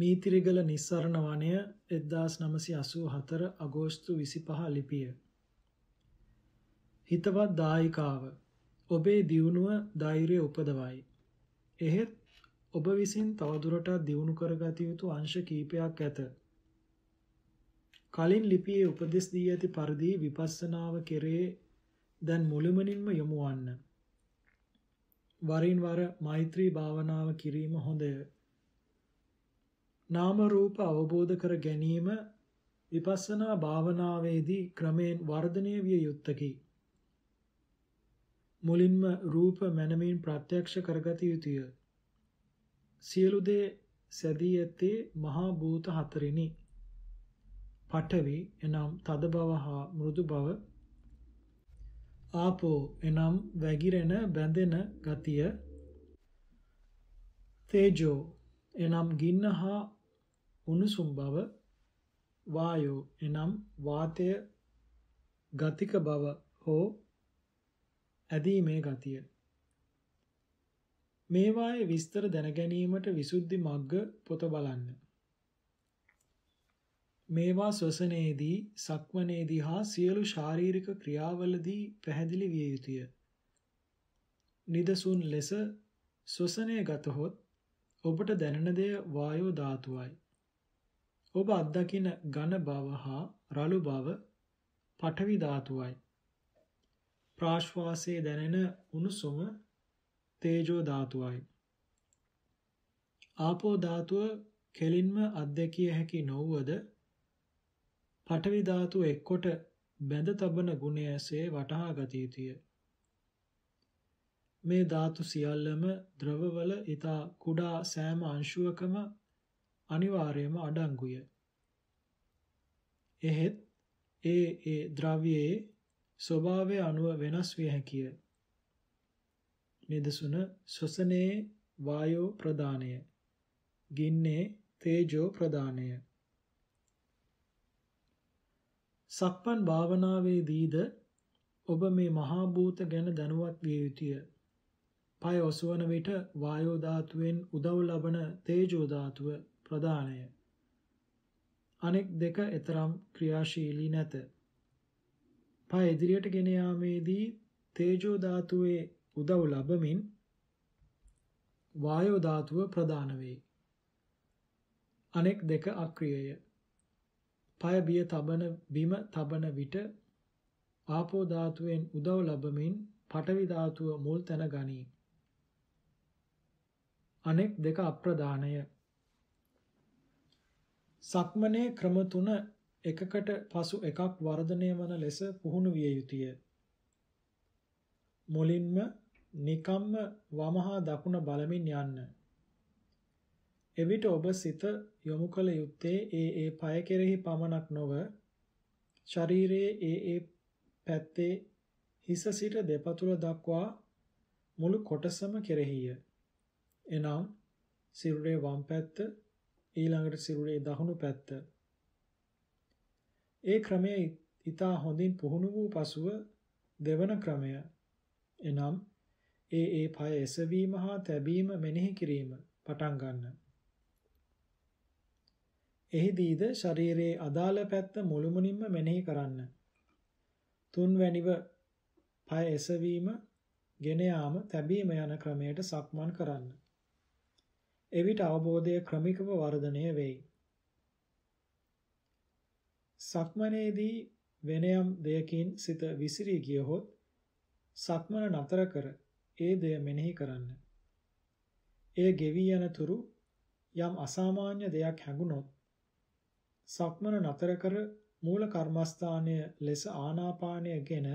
මීතිරිගල නිස්සරණ වනය 1984 අගෝස්තු 25 ලිපිය හිතවත් දායිකාව ඔබේ දියුණුව ධෛර්යය උපදවයි එහෙත් ඔබ විසින් තවදුරටත් දියුණු කරගත යුතු අංශ කීපයක් ඇත කලින් ලිපියේ උපදෙස් දී ඇති පරිදි විපස්සනාව කෙරේ දැන් මුළුමනින්ම යොමු වන්න වරින් වර මෛත්‍රී භාවනාව කිරීම හොඳය නාම රූප අවබෝධ කර ගැනීම විපස්සනා භාවනාවේදී ක්‍රමෙන් වර්ධනය විය යුත්තකි. මුලින්ම රූප මනමින් ප්‍රත්‍යක්ෂ කරගත යුතුය. සියලු දේ සැදී ඇත්තේ මහා භූත හතරෙනි. පඨවි එනම් තද බව හා මෘදු බව ආපෝ එනම් වැగిරෙන බැඳෙන ගතිය තේජෝ එනම් ගින්න හා උණුසුම් බව වායෝ එනම් වාතය ගතික බව හෝ ඇදීමේ ගතිය මේවායේ විස්තර දැන ගැනීමට විසුද්ධි මග්ග පොත බලන්න මේවා ශ්වසනයේදී සක්මනේදී හා සියලු ශාරීරික ක්‍රියාවලදී පැහැදිලි විය යුතුය නිදසුන් ලෙස ශ්වසනය ගතහොත් ඔබට දැනෙන දෙය වායෝ ධාතුවයි ඔබ අත්දකින ඝන බව හා රළු බව පඨවි ධාතුවයි. ප්‍රාශ්වාසයේ දැනෙන උණුසුම තේජෝ ධාතුවයි. ආපෝ ධාතුව කෙලින්ම අධ්‍යක්ිය හැකි නොවුවද පඨවි ධාතුව එක්කොට බැඳ තබන ගුණය ඇසේ වටහා ගත යුතුය. මේ ධාතු සියල්ලම ද්‍රවවල ඊතා කුඩා සෑම අංශුවකම අනිවාර්යයෙන්ම අඩංගුය. එහෙත් ඒ ඒ ද්‍රව්‍යයේ ස්වභාවය අනුව වෙනස් විය හැකිය. නිදසුන ශ්වසනයේ වායෝ ප්‍රදානය ගින්නේ තේජෝ ප්‍රදානය සක්මන් භාවනාවේදීද ඔබ මේ මහා භූත ගැන දැනුවත් විය යුතුය. පය ඔසවන විට වායෝ ධාතුවෙන් උදව් ලබන තේජෝ ධාතුව ප්‍රධානය. අනෙක් දෙක එතරම් ක්‍රියාශීලී නැත. පය ඉදිරියට ගෙන යාමේදී තේජෝ ධාතුවේ උදව් ලැබමින් වායෝ ධාතුව ප්‍රධාන වේ. අනෙක් දෙක අක්‍රියය. පය බිය තබන බිම තබන විට ආපෝ ධාතුවෙන් උදව් ලැබමින් පඨවි ධාතුව මුල් තැන ගනී. අනෙක් දෙක අප්‍රධානය. සක්මනේ ක්‍රම තුන එකකට පසු එකක් වර්ධනය වන ලෙස පුහුණු විය යුතුය. මුලින්ම නිකම්ම වමහා දකුණ බලමින් යන්න. එවිට ඔබ සිත යොමු කළ යුත්තේ ඒ ඒ පය කෙරෙහි පමණක් නොව ශරීරයේ ඒ ඒ පැත්තේ හිස සිට දෙපතුල දක්වා මුළු කොටසම කෙරෙහිය. එනම් සිරුරේ වම් පැත්ත ඊළඟට සිරුරේ දකුණු පැත්ත. ඒ ක්‍රමය ඊතා හොඳින් පුහුණු වූ පසුව දෙවන ක්‍රමය එනම් ඒ ඒ පය එසවීම හා තැබීම මෙනෙහි කිරීම පටන් ගන්න. එහිදීද ශරීරයේ අදාළ පැත්ත මුළුමනින්ම මෙනෙහි කරන්න. තුන්වැනිව පය එසවීම, ගෙන යාම, තැබීම යන ක්‍රමයට සක්මන් කරන්න. එවිට අවබෝධය ක්‍රමිකව වර්ධනය වෙයි. සක්මනේදී වෙනයම් දෙයකින් සිත විසිරී ගියහොත් සක්මන නතර කර ඒ දෙය මෙනෙහි කරන්න. එය ගෙවී යනතුරු යම් අසාමාන්‍ය දෙයක් හැඟුණොත් සක්මන නතර කර මූල කර්මස්ථානය ලෙස ආනාපානය ගෙන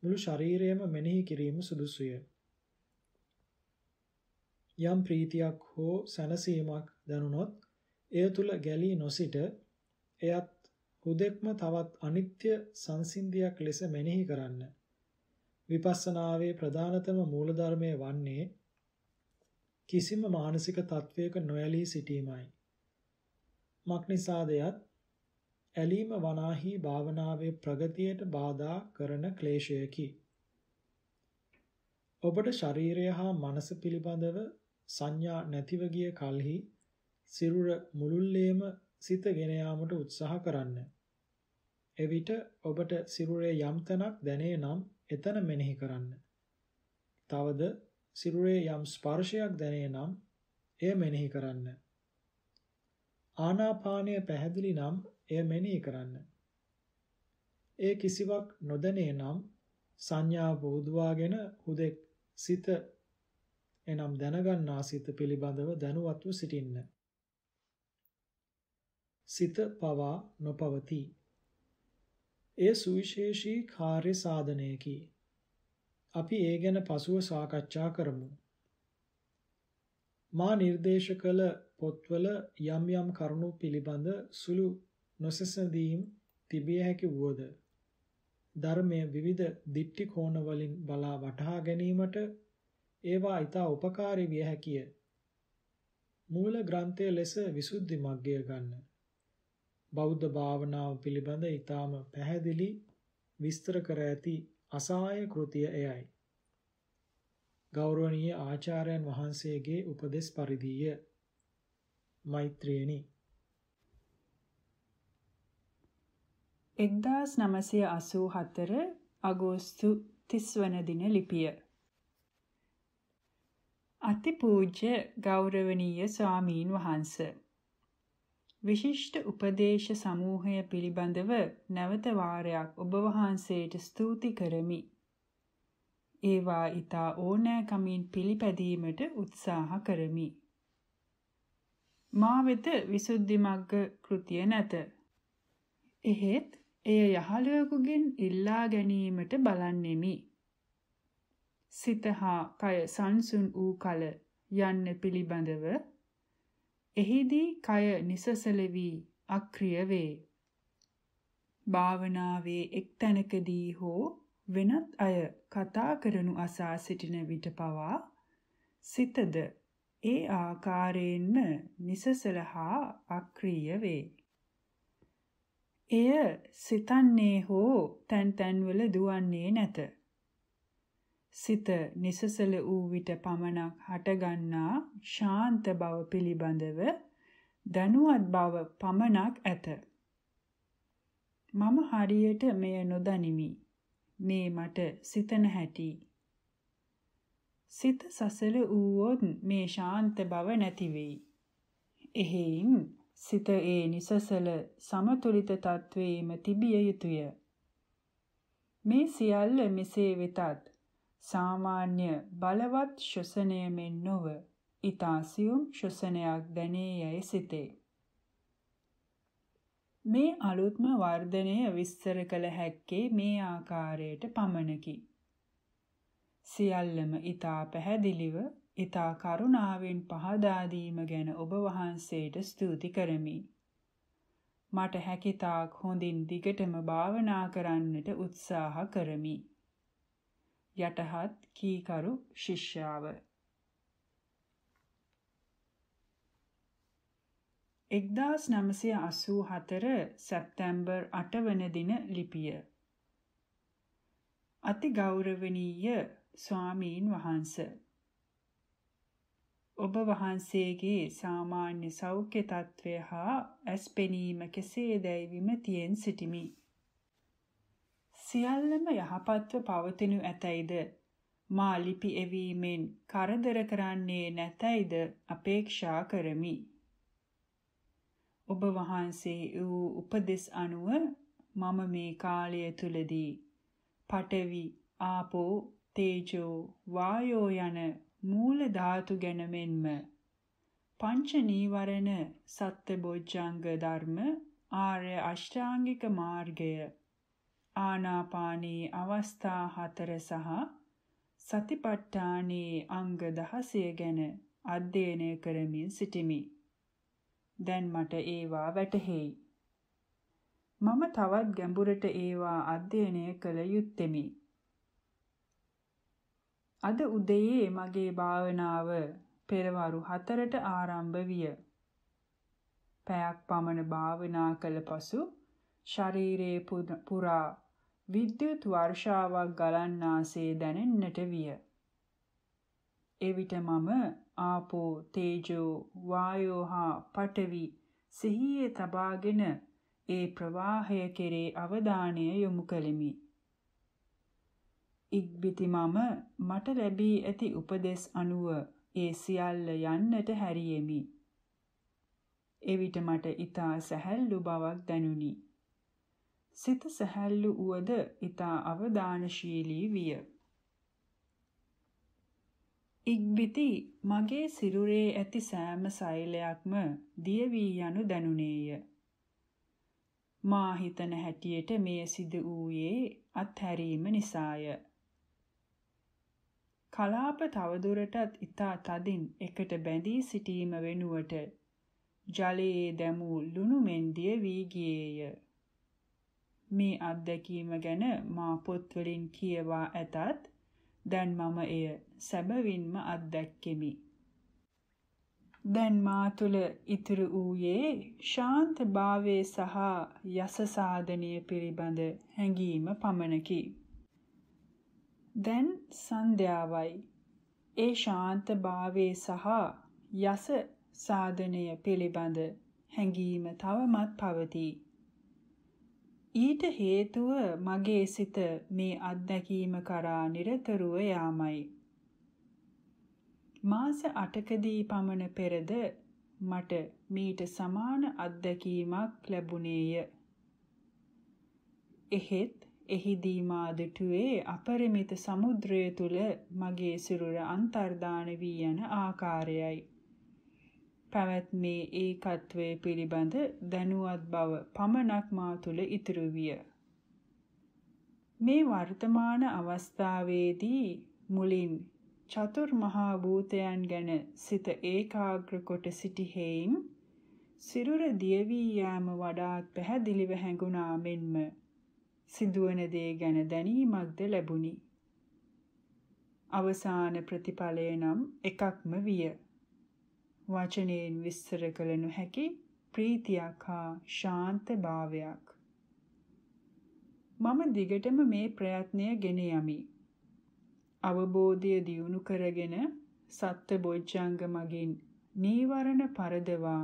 මුළු ශරීරයම මෙනෙහි කිරීම සුදුසුය. යම් ප්‍රීතියක් හෝ සැනසීමක් දැනුනොත් එය තුල ගැලී නොසිට එයත් හුදෙක්ම තවත් අනිත්‍ය සංසින්දියක් ලෙස මෙනෙහි කරන්න. විපස්සනාවේ ප්‍රධානතම මූලධර්මය වන්නේ කිසිම මානසික තත්වයක නොඇලී සිටීමයි. මක්නිසාදයත් ඇලීම වනාහි භාවනාවේ ප්‍රගතියට බාධා කරන ක්ලේශයකි. ඔබට ශරීරය හා මනස පිළිබඳව සංඥා නැතිව ගිය කලෙහි සිරුර මුළුල්ලේම සිතගෙන යාමට උත්සාහ කරන්න. එවිට ඔබට සිරුරේ යම් තැනක් දැනේ නම් එතන මෙනෙහි කරන්න. තවද සිරුරේ යම් ස්පර්ශයක් දැනේ නම් එය මෙනෙහි කරන්න. ආනාපානය පැහැදිලි නම් එය මෙනෙහි කරන්න. ඒ කිසිවක් නොදැනේ නම් සංඥා බෝධුවාගෙන හුදෙක් සිත එනම් දැනගන්නා සිත පිළිබඳව දැනුවත්ව සිටින්න. සිත පවා නොපවති. ඒ සුවිශේෂී කාර්ය සාධනයකි. අපි ඒ ගැන පසුව සාකච්ඡා කරමු. මා නිර්දේශ කළ පොත්වල යම් යම් කරුණු පිළිබඳ සුළු නොසසඳීම් තිබිය හැකි වුවද ධර්මය විවිධ දික්ටි කෝණ වලින් බලා වටහා ගැනීමට ඒවා ඊතා උපකාරී විය හැකිය. මූල ග්‍රන්ථය ලෙස විසුද්ධි මග්ගය ගන්න. බෞද්ධ භාවනාව පිළිබඳ ඊටාම පැහැදිලි විස්තර කර ඇති අසහාය කෘතිය එයයි. ගෞරවනීය ආචාර්යන් වහන්සේගේ උපදෙස් පරිදිය මෛත්‍රියනි 1984 අගෝස්තු 30 වන දින ලිපිය අතිපූජ්‍ය ගෞරවනීය ස්වාමීන් වහන්ස විශිෂ්ට උපදේශ සමූහය පිළිබඳව නැවත වාරයක් ඔබ වහන්සේට ස්තුති කරමි. ඒවා ඊතා ඕනෑකමින් පිළිපැදීමට උත්සාහ කරමි. මා වෙත විසුද්ධි මග්ග කෘතිය නැත. එහෙත් එය යහළුවෙකුගෙන් ඉල්ලා ගැනීමට බලන්නෙමි. සිත හා කය සංසුන් වූ කල යන්න පිළිබඳව එහිදී කය නිසසලෙවි අක්‍රිය වේ. භාවනාවේ එක් තැනකදී හෝ වෙනත් අය කතා කරනු අසා සිටින විට පවා සිතද ඒ ආකාරයෙන්ම නිසසල හා අක්‍රිය වේ. එය සිතන්නේ හෝ තැන් තැන්වල දුවන්නේ නැත. සිත නිසසල වූ විට පමණක් හටගන්නා ශාන්ත බව පිළිබඳව දැනුවත් බව පමණක් ඇත. මම හරියට මෙය නොදනිමි. මේ මට සිතන හැටි. සිත සසල වූවොත් මේ ශාන්ත බව නැති වෙයි. එහෙයින් සිත ඒ නිසසල සමතුලිත තත්වයේම තිබිය යුතුය. මේ සියල්ල මෙසේ වෙතත් සාමාන්‍ය බලවත් ශ්වසනය මෙන් නොව ඊතාසියුම් ශ්වසනයක් දැනේ යයි සිතේ. මේ අලුත්ම වර්ධනය විස්තර කළ හැක්කේ මේ ආකාරයට පමණකි. සියල්ලම ඊතා පැහැදිලිව ඊතා කරුණාවෙන් පහදා දීම ගැන ඔබ වහන්සේට ස්තුති කරමි. මට හැකියතාක් හොඳින් දිගටම භාවනා කරන්නට උත්සාහ කරමි. යටහත් කීකරු ශිෂ්‍යාව 1984 සැප්තැම්බර් 8 වන දින ලිපිය අති ගෞරවනීය ස්වාමීන් වහන්ස ඔබ වහන්සේගේ සාමාන්‍ය සෞඛ්‍ය තත්ත්වය හා ඇස්පෙනීම කෙසේදැයි විමතියෙන් සිටිමි සියල්ලම යහපත්ව පවතිනු ඇතැයිද මා ලිපි එවීමෙන් කරදර කරන්නේ නැතැයිද අපේක්ෂා කරමි. ඔබ වහන්සේ වූ උපදෙස් අනුව මම මේ කාලය තුලදී පඨවි ආපෝ තේජෝ වායෝ යන මූල ධාතු ගැන මෙන්ම පංච නීවරණ සත්‍ය බොජ්ජංග ධර්ම ආර්ය අෂ්ටාංගික මාර්ගය ආනාපානී අවස්ථා 4 සහ සතිපට්ඨානී අංග 16 ගැන අධ්‍යයනය කරමින් සිටිමි. දැන් මට ඒවා වැටහෙයි. මම තවත් ගැඹුරට ඒවා අධ්‍යයනය කළ යුත්තේමි. අද උදේ මගේ භාවනාව පෙරවරු 4ට ආරම්භ විය. පැයක් පමණ භාවනා කළ පසු ශරීරයේ පුරා විද්‍යුත් වර්ෂාවක් ගලන්නාසේ දැනෙන්නට විය. එවිට මම ආපෝ තේජෝ වායෝ හා පඨවි සිහියේ තබාගෙන ඒ ප්‍රවාහය කෙරේ අවධානය යොමු කළෙමි. ඉක්බිති මම මට ලැබී ඇති උපදෙස් අනුව ඒ සියල්ල යන්නට හැරියෙමි. එවිට මට ඊතා සැහැල්ලු බවක් දැනුනි. සිත සැහැල්ලු වුවද ඊතා අවදානශීලී විය. ඉක්බිති මගේ සිරුරේ ඇති සෑම සෛලයක්ම දිය වී යනු දැනුනේය. මා හිතන හැටියට මෙය සිදු වූයේ අත්හැරීම නිසාය. කලාප තවදුරටත් ඊතා තදින් එකට බැඳී සිටීම වෙනුවට ජලයේ දැමූ ලුණු මෙන් දිය වී ගියේය. මේ අත්දැකීම ගැන මා පොත්වලින් කියවා ඇතත් දැන් මම එය සැබවින්ම අත්දැක්කෙමි. දැන් මා තුළ ඉතුරු වූයේ ශාන්ත භාවයේ සහ යස සාධනය පිළිබඳ හැඟීම පමණකි. දැන් සන්ධ්‍යාවයි. ඒ ශාන්ත භාවයේ සහ යස සාධනය පිළිබඳ හැඟීම තවමත් පවතී. ඊට හේතුව මගේ සිත මේ අත්දැකීම කරා নিরතුරුව යාමයි. මාස 8කදී පමණ පෙරද මට මීට සමාන අත්දැකීමක් ලැබුණේය. එහෙත් එහිදී මා දුටුවේ අපරිමිත සමුද්‍රය තුල මගේ සිරුර අන්තර්දාන වී යන ආකාරයයි. පැවැත්මේ ඒකත්වය පිළිබඳ දැනුවත් බව පමණක් මා තුළ ඉතුරු විය. මේ වර්තමාන අවස්ථාවේදී මුලින් චතුර්මහා භූතයන් ගැන සිත ඒකාග්‍ර කොට සිටිහෙයින් සිරුර දිය වී යාම වඩාත් පැහැදිලිව හැඟුණා මෙන්ම සිදුවන දේ ගැන දැනීමක්ද ලැබුණි. අවසාන ප්‍රතිඵලය නම් එකක්ම විය. වචනයෙන් විස්තර කළ නොහැකි ප්‍රීතියක් හා ශාන්ත භාවයක්. මම දිගටම මේ ප්‍රයත්නය ගෙන යමි. අවබෝධය දියුණු කරගෙන සත්ත්ව බොජ්ජංග මගින් නීවරණ පරදවා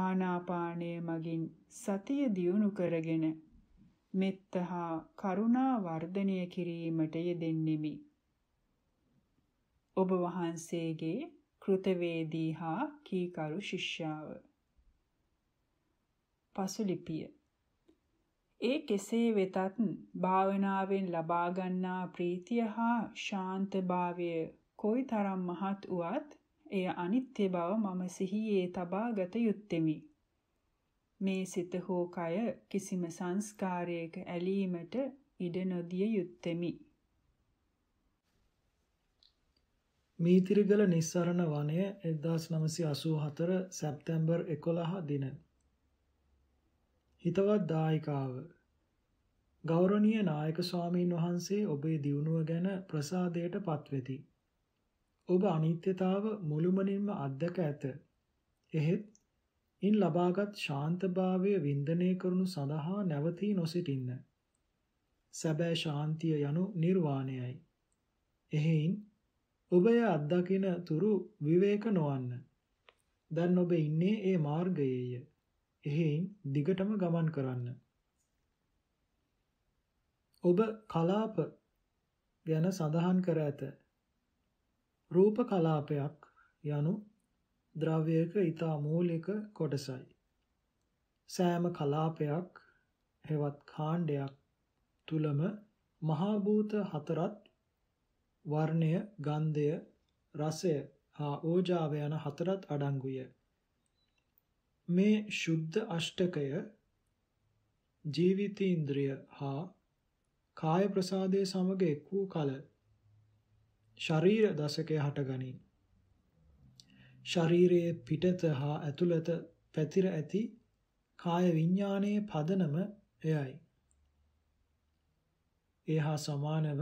ආනාපානය මගින් සතිය දියුණු කරගෙන මෙත්ත හා කරුණා වර්ධනය කිරීමට යෙදෙන්නෙමි. ඔබ වහන්සේගේ කෘතවේදී හා කීකරු ශිෂ්‍යාව. පසුලිපිය ඒ කෙසේ වෙතත් භාවනාවෙන් ලබා ගන්නා ප්‍රීතිය හා ශාන්තභාවය කොයිතරම් මහත් වුවත් එය අනිත්‍ය බව මම සිහියේ තබා ගත යුත්තේමි. මේ සිත හෝ කය කිසිම සංස්කාරයක ඇලීමට ඉඩ නොදිය යුත්තේමි. මීතිරිගල නිස්සරණ වනය 1984 සැප්තැම්බර් 11 දින හිතවත් දායකාව ගෞරවනීය නායක ස්වාමීන් වහන්සේ ඔබේ දියුණුව ගැන ප්‍රසාදයට පත්වෙති. ඔබ අනිත්‍යතාව මුළුමනින්ම අත්දැක ඇත. එහෙත් ඉන් ලබාගත් ශාන්තභාවය වින්දනය කරනු සඳහා නැවතී නොසිටින්න. සැබෑ ශාන්තිය යනු නිර්වාණයයි. එහෙයින් ඔබ එය අත්දකින තුරු විවේක නොවන්න. දැන් ඔබ ඉන්නේ ඒ මාර්ගයේය. එහෙයින් දිගටම ගමන් කරන්න. ඔබ කලාප ගැන සඳහන් කර ඇත. රූප කලාපයක් යනු ද්‍රව්‍යයක ඊතා මූලික කොටසයි. සෑම කලාපයක් හෙවත් කාණ්ඩයක් තුලම මහා භූත හතරත් වර්ණය, ගන්ධය, රසය හා ඕජාව යන හතරත් අඩංගුය. මේ සුද්ධ අෂ්ටකය ජීවිතීන්ද්‍රිය හා කාය ප්‍රසාදයේ සමග එක් වූ කල ශරීර දශකය හටගනී. ශරීරයේ පිටත හා ඇතුළත පැතිර ඇති කාය විඥානයේ පදනම එයයි. ඒ හා සමානව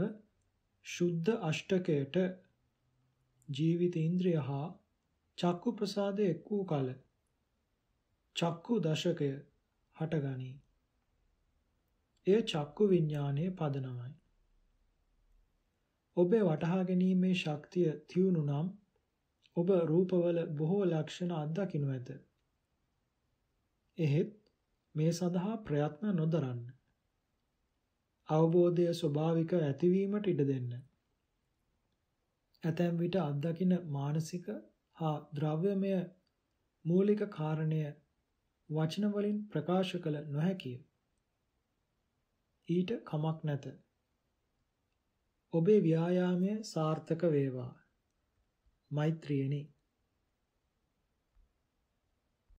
ශුද්ධ අෂ්ටකයට ජීවිත ඉන්ද්‍රිය හා චක්කු ප්‍රසාදය එක් වූ කල චක්කු දශකය හටගනී. එය චක්කු විඤ්ඥානය පදනමයි. ඔබේ වටහා ගැනීමේ ශක්තිය තියුණු නම් ඔබ රූපවල බොහෝ ලක්ෂණ අත්දකිනු ඇත. එහෙත් මේ සඳහා ප්‍රයත්න නොදරන්න. අවබෝධය ස්වභාවික ඇතිවීමට ඉඩ දෙන්න. ඇතැම් විට අත්දකින මානසික හා ද්‍රව්‍යමය මූලික කාරණය වචන වලින් ප්‍රකාශ කළ නොහැකිය. ඊට කමක් නැත. ඔබේ ව්‍යායාමය සාර්ථක වේවා. මෛත්‍රියනි